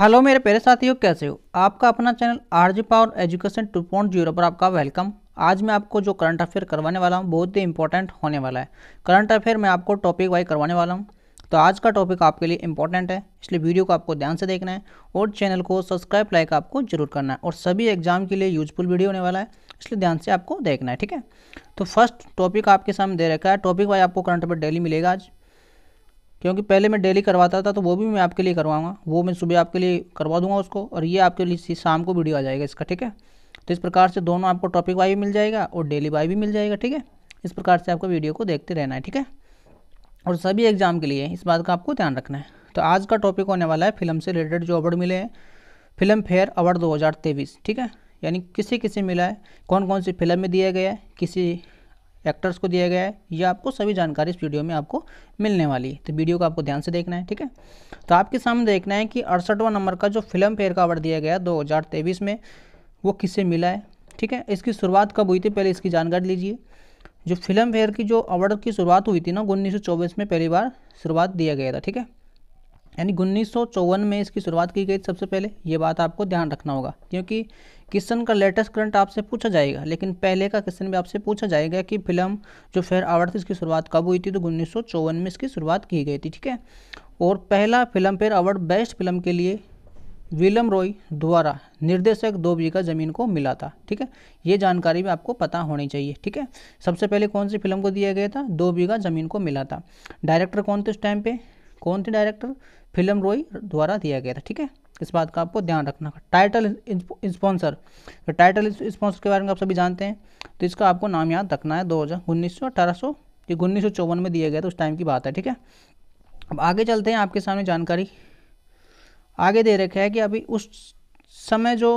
hello मेरे प्यारे साथियों कैसे हो आपका अपना channel R G power education two point zero पर आपका वेलकम आज मैं आपको जो करंट अफेयर करवाने वाला हूँ बहुत ही इंपॉर्टेंट होने वाला है करंट अफेयर मैं आपको टॉपिक वाइज करवाने वाला हूँ तो आज का टॉपिक आपके लिए इंपॉर्टेंट है इसलिए वीडियो को आपको ध्यान से देखना है और चैनल को सब्सक्राइब लाइक आपको जरूर करना है और सभी एग्जाम के लिए यूजफुल वीडियो होने वाला है इसलिए ध्यान से आपको देखना है ठीक है तो फर्स्ट टॉपिक आपके सामने दे रखा है टॉपिक वाइज आपको करंट अफेयर डेली मिलेगा आज क्योंकि पहले मैं डेली करवाता था तो वो भी मैं आपके लिए करवाऊँगा वो मैं सुबह आपके लिए करवा दूंगा उसको और ये आपके लिए शाम को वीडियो आ जाएगा इसका ठीक है तो इस प्रकार से दोनों आपको टॉपिक वाई भी मिल जाएगा और डेली वाई भी मिल जाएगा ठीक है इस प्रकार से आपको वीडियो को देखते रहना है ठीक है और सभी एग्जाम के लिए इस बात का आपको ध्यान रखना है तो आज का टॉपिक होने वाला है फिल्म से रिलेटेड जो अवार्ड मिले हैं फिल्म फेयर अवार्ड दो ठीक है यानी किसे किसे मिला है कौन कौन सी फिल्म में दिया गया है किसी एक्टर्स को दिया गया है ये आपको सभी जानकारी इस वीडियो में आपको मिलने वाली है तो वीडियो को आपको ध्यान से देखना है ठीक है तो आपके सामने देखना है कि अड़सठवां नंबर का जो फिल्म फेयर का अवार्ड दिया गया दो में वो किससे मिला है ठीक है इसकी शुरुआत कब हुई थी पहले इसकी जानकारी लीजिए जो फिल्म फेयर की जो अवार्ड की शुरुआत हुई थी ना उन्नीस में पहली बार शुरुआत दिया गया था ठीक है यानी उन्नीस में इसकी शुरुआत की गई सबसे पहले ये बात आपको ध्यान रखना होगा क्योंकि क्वेश्चन का लेटेस्ट करंट आपसे पूछा जाएगा लेकिन पहले का क्वेश्चन भी आपसे पूछा जाएगा कि फिल्म जो फेयर अवार्ड थी इसकी शुरुआत कब हुई थी तो उन्नीस में इसकी शुरुआत की गई थी ठीक है और पहला Filmfare award best film के लिए विलम रॉय द्वारा निर्देशक दो बीघा जमीन को मिला था ठीक है ये जानकारी भी आपको पता होनी चाहिए ठीक है सबसे पहले कौन सी फिल्म को दिया गया था दो बीघा जमीन को मिला था डायरेक्टर कौन थे उस टाइम पे कौन थे डायरेक्टर फिल्म रॉय द्वारा दिया गया था ठीक है इस बात का आपको ध्यान रखना टाइटल स्पॉन्सर तो टाइटल स्पॉन्सर के बारे में आप सभी जानते हैं तो इसका आपको नाम याद रखना है दो हज़ार उन्नीस सौ अठारह सौ ये उन्नीस सौ चौवन में दिया गया तो उस टाइम की बात है ठीक है अब आगे चलते हैं आपके सामने जानकारी आगे दे रखा है कि अभी उस समय जो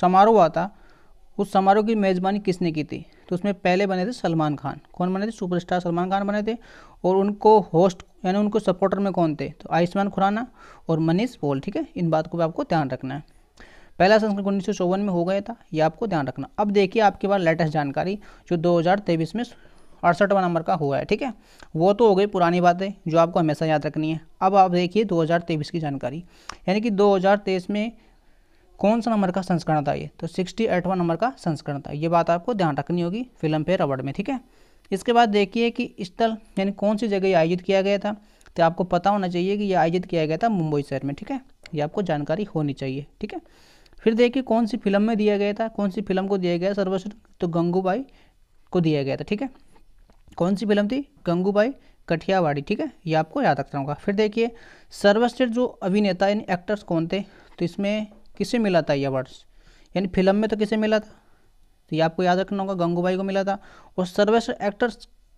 समारोह हुआ था उस समारोह की मेज़बानी किसने की थी तो उसमें पहले बने थे सलमान खान कौन बने थे सुपरस्टार सलमान खान बने थे और उनको होस्ट यानी उनको सपोर्टर में कौन थे तो आयुष्मान खुराना और मनीष पोल ठीक है इन बात को भी आपको ध्यान रखना है पहला संस्करण उन्नीस सौ में हो गया था ये आपको ध्यान रखना अब देखिए आपके पास लेटेस्ट जानकारी जो तेईस में अड़सठवा नंबर का हुआ है ठीक है वो तो हो गई पुरानी बातें जो आपको हमेशा याद रखनी है अब आप देखिए 2023 की जानकारी यानी कि 2023 में कौन सा नंबर का संस्करण था ये तो सिक्सटी एटवा नंबर का संस्करण था ये बात आपको ध्यान रखनी होगी फिल्म फेयर अवार्ड में ठीक है इसके बाद देखिए कि स्थल यानी कौन सी जगह आयोजित किया गया था तो आपको पता होना चाहिए कि यह आयोजित किया गया था मुंबई शहर में ठीक है ये आपको जानकारी होनी चाहिए ठीक है फिर देखिए कौन सी फिल्म में दिया गया था कौन सी फिल्म को दिया गया सर्वश्रेष्ठ तो गंगूबाई को दिया गया था ठीक है कौन सी फिल्म थी गंगूबाई कठियावाड़ी ठीक है ये आपको याद रखना होगा फिर देखिए सर्वश्रेष्ठ जो अभिनेता यानी एक्टर्स कौन थे तो इसमें किसे मिला था ये अवार्ड्स यानी फिल्म में तो किसे मिला था तो ये आपको याद रखना होगा गंगूबाई को मिला था और सर्वेस्ट एक्टर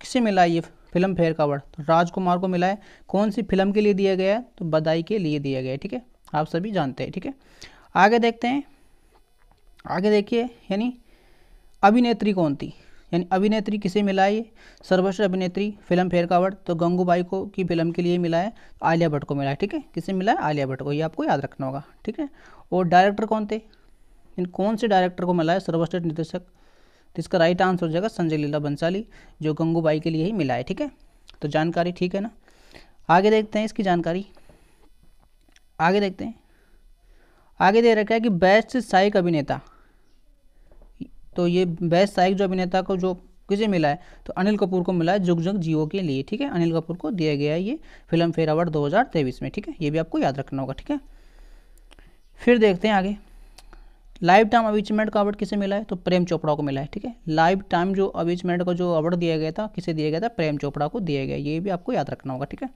किसे मिला ये फिल्म फेयर का अवार्ड तो राजकुमार को मिला है कौन सी फिल्म के लिए दिया गया है तो बधाई के लिए दिया गया है ठीक है आप सभी जानते हैं ठीक है आगे देखते हैं आगे देखिए यानी अभिनेत्री कौन थी यानी अभिनेत्री किसे मिला है सर्वश्रेष्ठ अभिनेत्री फिल्म फेयर का अवार्ड तो गंगूबाई को की फिल्म के लिए मिला है आलिया भट्ट को मिला है ठीक है किसे मिला है आलिया भट्ट को ये आपको याद रखना होगा ठीक है और डायरेक्टर कौन थे इन कौन से डायरेक्टर को मिला है सर्वश्रेष्ठ निर्देशक तो इसका राइट आंसर हो जाएगा संजय लीला बंसाली जो गंगूबाई के लिए ही मिला है ठीक है तो जानकारी ठीक है ना आगे देखते हैं इसकी जानकारी आगे देखते हैं आगे दे रखा है कि बेस्ट सहायक अभिनेता तो ये बेस्ट सहायक जो अभिनेता को जो किसे मिला है तो अनिल कपूर को मिला है जुग जुग जियो के लिए ठीक है अनिल कपूर को दिया गया है ये फिल्म फेयर अवार्ड 2023 में ठीक है ये भी आपको याद रखना होगा ठीक है फिर देखते हैं आगे लाइफ टाइम अवीचमेंट का अवार्ड किसे मिला है तो प्रेम चोपड़ा को मिला है ठीक है लाइफ टाइम जो अवीचमेंट का जो अवार्ड दिया गया था किसे दिया गया था प्रेम चोपड़ा को दिया गया ये भी आपको याद रखना होगा ठीक है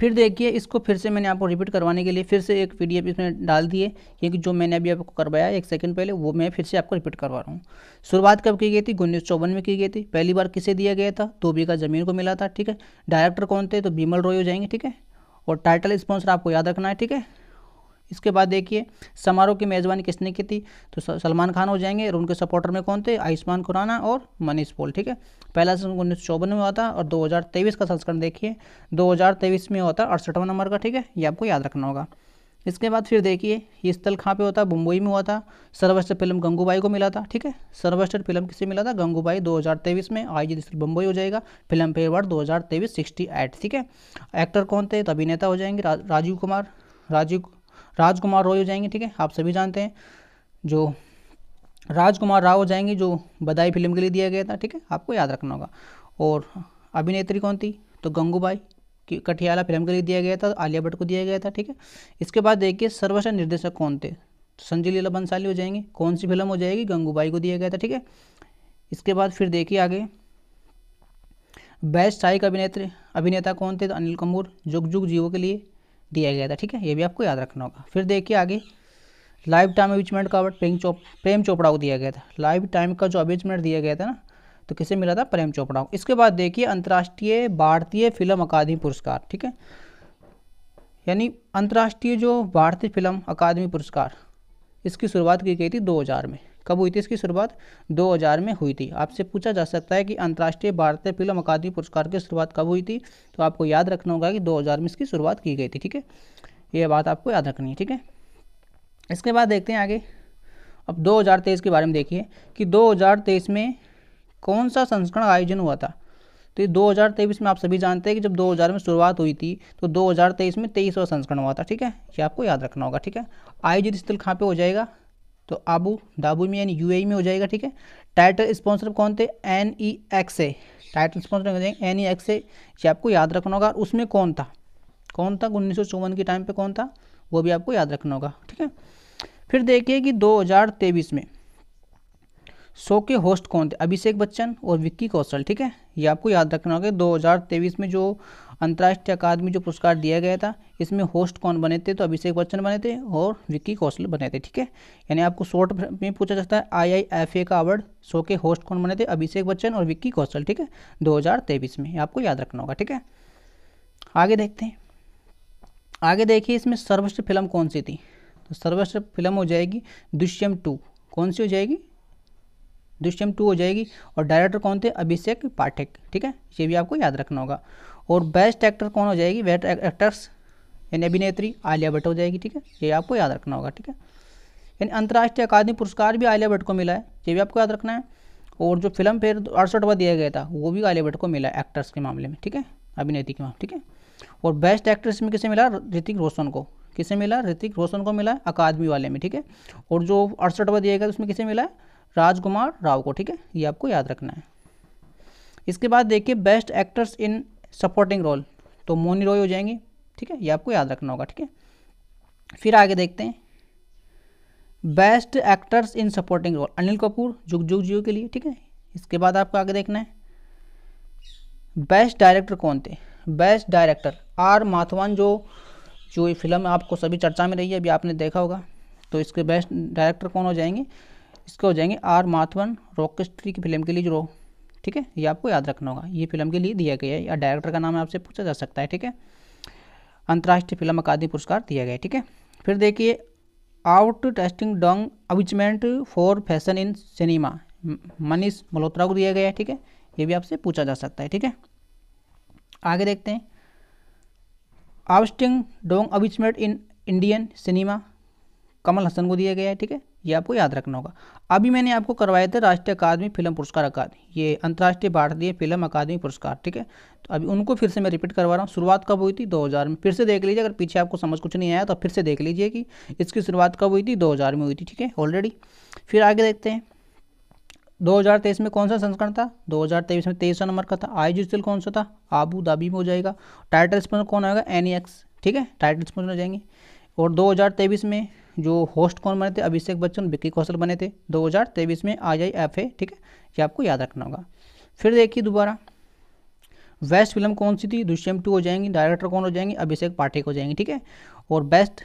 फिर देखिए इसको फिर से मैंने आपको रिपीट करवाने के लिए फिर से एक पीडीएफ इसमें डाल दिए क्योंकि जो मैंने अभी आपको करवाया एक सेकंड पहले वो मैं फिर से आपको रिपीट करवा रहा हूँ शुरुआत कब की गई थी उन्नीस चौवन में की गई थी पहली बार किसे दिया गया था दो बीघा जमीन को मिला था ठीक है डायरेक्टर कौन थे तो बीमल रॉय हो जाएंगे ठीक है और टाइटल स्पॉन्सर आपको याद रखना है ठीक है इसके बाद देखिए समारोह की मेज़बानी किसने की थी तो सलमान खान हो जाएंगे और उनके सपोर्टर में कौन थे आयुष्मान खुराना और मनीष पोल ठीक है पहला संस्करण उन्नीस सौ में हुआ था और 2023 का संस्करण देखिए 2023 में हुआ था नंबर का ठीक है ये आपको याद रखना होगा इसके बाद फिर देखिए ये स्थल कहाँ पर होता मुंबई में हुआ था सर्वश्रेष्ठ फिल्म गंगूबाई को मिला था ठीक है सर्वश्रेष्ठ फिल्म किसे मिला था गंगूबाई 2023 में आयोजित स्थल मुंबई हो जाएगा फिल्म पे अवार्ड दो हज़ार ठीक है एक्टर कौन थे तो अभिनेता हो जाएंगे रा, राजीव कुमार राजीव राजकुमार रॉय हो जाएंगे ठीक है आप सभी जानते हैं जो राजकुमार राव हो जाएंगे जो बधाई फिल्म के लिए दिया गया था ठीक है आपको याद रखना होगा और अभिनेत्री कौन थी तो गंगूबाई कठियाला फिल्म के लिए दिया गया था आलिया भट्ट को दिया गया था ठीक है इसके बाद देखिए सर्वश्रेष्ठ निर्देशक कौन थे तो संजय लीला बंसाली हो जाएंगे कौन सी फिल्म हो जाएगी गंगूबाई को दिया गया था ठीक है इसके बाद फिर देखिए आगे बेस्ट सहायक अभिनेत्री अभिनेता कौन थे तो अनिल कपूर जुग जुग जीवो के लिए दिया गया था ठीक है ये भी आपको याद रखना होगा फिर देखिए आगे लाइफ टाइम अवेजमेंट का अवार्ड प्रेम चोप प्रेम चोपड़ा को दिया गया था लाइफ टाइम का जो अवेजमेंट दिया गया था ना तो किसे मिला था प्रेम चोपड़ा को इसके बाद देखिए अंतर्राष्ट्रीय भारतीय फिल्म अकादमी पुरस्कार ठीक है यानी अंतर्राष्ट्रीय जो भारतीय फिल्म अकादमी पुरस्कार इसकी शुरुआत की गई थी दो में कब हुई थी इसकी शुरुआत 2000 में हुई थी आपसे पूछा जा सकता है कि अंतर्राष्ट्रीय भारतीय फिल्म अकादमी पुरस्कार की शुरुआत कब हुई थी तो आपको याद रखना होगा कि 2000 में इसकी शुरुआत की गई थी ठीक है ये बात आपको याद रखनी है ठीक है इसके बाद देखते हैं आगे अब दो के बारे में देखिए कि दो में कौन सा संस्करण आयोजन हुआ था तो ये दो में आप सभी जानते हैं कि जब 2000 में शुरुआत हुई थी तो 2023 में तेईसवा संस्करण हुआ था ठीक है ये आपको याद रखना होगा ठीक है आयोजित स्थल कहाँ पे हो जाएगा तो आबू दाबू में यानी यूएई e में हो जाएगा ठीक है टाइटल स्पॉन्सर कौन थे N E X A title sponsor हो जाएंगे एन ई एक्स ए ये आपको याद रखना होगा और उसमें कौन था कौन था उन्नीस सौ चौवन के टाइम पर कौन था वो भी आपको याद रखना होगा ठीक है फिर देखिए कि तेईस में शो के होस्ट कौन थे अभिषेक बच्चन और विक्की कौशल ठीक है ये आपको याद रखना होगा 2023 में जो अंतर्राष्ट्रीय अकादमी जो पुरस्कार दिया गया था इसमें होस्ट कौन बने थे तो अभिषेक बच्चन बने थे और विक्की कौशल बने थे ठीक है यानी आपको शॉर्ट में पूछा जाता है ए का अवार्ड शो के होस्ट कौन बने थे अभिषेक बच्चन और विक्की कौशल ठीक है तेईस में आपको याद रखना होगा ठीक है आगे देखते हैं आगे देखिए इसमें सर्वश्रेष्ठ फिल्म कौन सी थी तो सर्वश्रेष्ठ फिल्म हो जाएगी दुष्यम टू कौन सी हो जाएगी दुष्यम टू हो जाएगी और डायरेक्टर कौन थे अभिषेक पाठक ठीक है ये भी आपको याद रखना होगा और बेस्ट एक्टर कौन हो जाएगी बेस्ट एक्टर्स यानी अभिनेत्री आलिया भट्ट हो जाएगी ठीक है ये आपको याद रखना होगा ठीक है यानी अंतर्राष्ट्रीय अकादमी पुरस्कार भी आलिया भट्ट को मिला है ये भी आपको याद रखना है और जो फिल्म फेयर अड़सठवा दिया गया था वो भी आलिया भट्ट को मिला एक्टर्स के मामले में ठीक है अभिनेत्री के मामले ठीक है और बेस्ट एक्ट्रेस में किसे मिला ऋतिक रोशन को किसे मिला ऋतिक रोशन को मिला अकादमी वाले में ठीक है और जो अड़सठवा दिया गया उसमें किसे मिला है राजकुमार राव को ठीक है ये आपको याद रखना है इसके बाद देखिए best actors in supporting role तो मोनी रॉय हो जाएंगे ठीक है ये आपको याद रखना होगा ठीक है फिर आगे देखते हैं best actors in supporting role Anil Kapoor Jug Jugg जियो के लिए ठीक है इसके बाद आपको आगे देखना है बेस्ट डायरेक्टर कौन थे बेस्ट डायरेक्टर आर माथवान जो जो ये फिल्म आपको सभी चर्चा में रही है अभी आपने देखा होगा तो इसके बेस्ट डायरेक्टर कौन हो जाएंगे इसके हो जाएंगे आर माथवन रॉकेस्ट्री की फिल्म के लिए जो ठीक है ये आपको याद रखना होगा ये फिल्म के लिए दिया गया है या डायरेक्टर का नाम आपसे पूछा जा सकता है ठीक है अंतर्राष्ट्रीय फिल्म अकादमी पुरस्कार दिया गया है ठीक है फिर देखिए outstanding achievement for fashion in cinema Manish Malhotra को दिया गया है ठीक है ये भी आपसे पूछा जा सकता है ठीक है आगे देखते हैं outstanding achievement in Indian cinema Kamal Haasan को दिया गया है ठीक है ये आपको याद रखना होगा अभी मैंने आपको करवाए थे राष्ट्रीय अकादमी फिल्म पुरस्कार अकादमी ये अंतर्राष्ट्रीय भारतीय फिल्म अकादमी पुरस्कार ठीक है तो अभी उनको फिर से मैं रिपीट करवा रहा हूँ शुरुआत कब हुई थी 2000 में फिर से देख लीजिए अगर पीछे आपको समझ कुछ नहीं आया तो फिर से देख लीजिए कि इसकी शुरुआत कब हुई थी दो में हुई थी ठीक है ऑलरेडी फिर आगे देखते हैं दो में कौन सा संस्करण था दो में तेईसवा नंबर का था आई जी कौन सा था आबू धाबी में हो जाएगा टाइटल स्पॉन्सर कौन आएगा एन e ठीक है टाइटल स्पॉन्सर हो जाएंगे और 2023 में जो होस्ट कौन बने थे अभिषेक बच्चन विक्की कौशल बने थे 2023 में आई जाए एफ ए ठीक है ये आपको याद रखना होगा फिर देखिए दोबारा बेस्ट फिल्म कौन सी थी दुष्यम टू हो जाएंगी डायरेक्टर कौन हो जाएंगे अभिषेक पाठक हो जाएंगे ठीक है और बेस्ट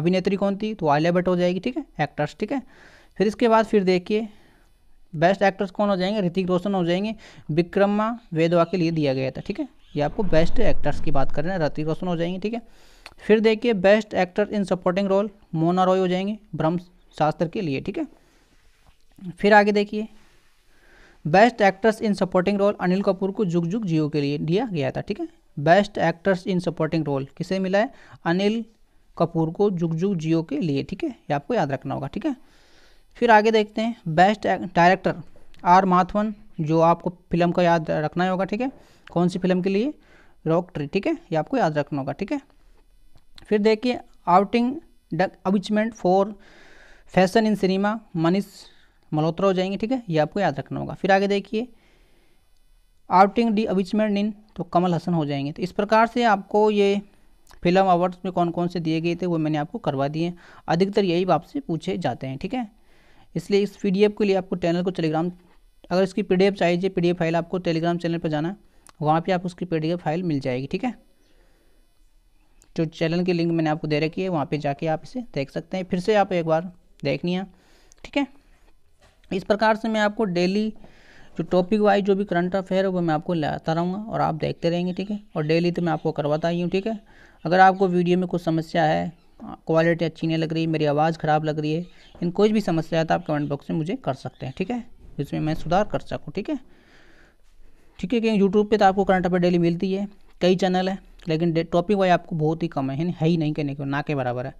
अभिनेत्री कौन थी तो आलिया भट्ट हो जाएगी ठीक है एक्टर्स ठीक है फिर इसके बाद फिर देखिए बेस्ट एक्टर्स कौन हो जाएंगे ऋतिक रोशन हो जाएंगे विक्रमा वेदवा के लिए दिया गया था ठीक है ये आपको बेस्ट एक्टर्स की बात कर रहे हैं ऋतिक रोशन हो जाएंगे ठीक है फिर देखिए best actor in supporting role Mona Roy हो जाएंगे ब्रह्म शास्त्र के लिए ठीक है फिर आगे देखिए best actress in supporting role Anil Kapoor को जुग जुग जियो के लिए दिया गया था ठीक है best actress in supporting role किसे मिला है अनिल कपूर को जुग जुग जियो के लिए ठीक है ये आपको याद रखना होगा ठीक है फिर आगे देखते हैं बेस्ट डायरेक्टर आर माथवन जो आपको फिल्म का याद रखना होगा ठीक है कौन सी फिल्म के लिए रॉक ट्री ठीक है ये आपको याद रखना होगा ठीक है फिर देखिए आउटिंग achievement for fashion in cinema Manish Malhotra हो जाएंगे ठीक है ये आपको याद रखना होगा फिर आगे देखिए आउटिंग डी अबिचमेंट इन तो कमल हसन हो जाएंगे तो इस प्रकार से आपको ये फिल्म अवार्ड्स में कौन कौन से दिए गए थे वो मैंने आपको करवा दिए अधिकतर यही आपसे पूछे जाते हैं ठीक है इसलिए इस पी के लिए आपको चैनल को टेलीग्राम अगर इसकी पी चाहिए पी फाइल आपको टेलीग्राम चैनल पर जाना वहाँ पर आप उसकी पी फाइल मिल जाएगी ठीक है जो चैनल की लिंक मैंने आपको दे रखी है वहाँ पे जाके आप इसे देख सकते हैं फिर से आप एक बार देखनी है ठीक है इस प्रकार से मैं आपको डेली जो टॉपिक वाइज जो भी करंट अफेयर है वो मैं आपको लाता रहूँगा और आप देखते रहेंगे ठीक है और डेली तो मैं आपको करवाता ही हूँ ठीक है अगर आपको वीडियो में कुछ समस्या है क्वालिटी अच्छी नहीं लग रही मेरी आवाज़ ख़राब लग रही है इन कोई भी समस्या है तो आप कमेंट बॉक्स में मुझे कर सकते हैं ठीक है जिसमें मैं सुधार कर सकूँ ठीक है ठीक है क्योंकि यूट्यूब पर तो आपको करंट अफेयर डेली मिलती है कई चैनल है लेकिन टॉपिक वाई आपको बहुत ही कम है है ही नहीं कहने के ना के बराबर है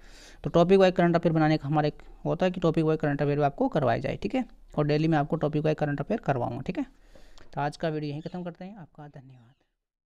तो टॉपिक वाई करंट अफेयर बनाने का हमारा एक होता है कि टॉपिक वाई करंट अफेयर आपको करवाया जाए ठीक है और डेली मैं आपको टॉपिक वाई करंट अफेयर करवाऊँगा ठीक है तो आज का वीडियो यहीं खत्म करते हैं आपका धन्यवाद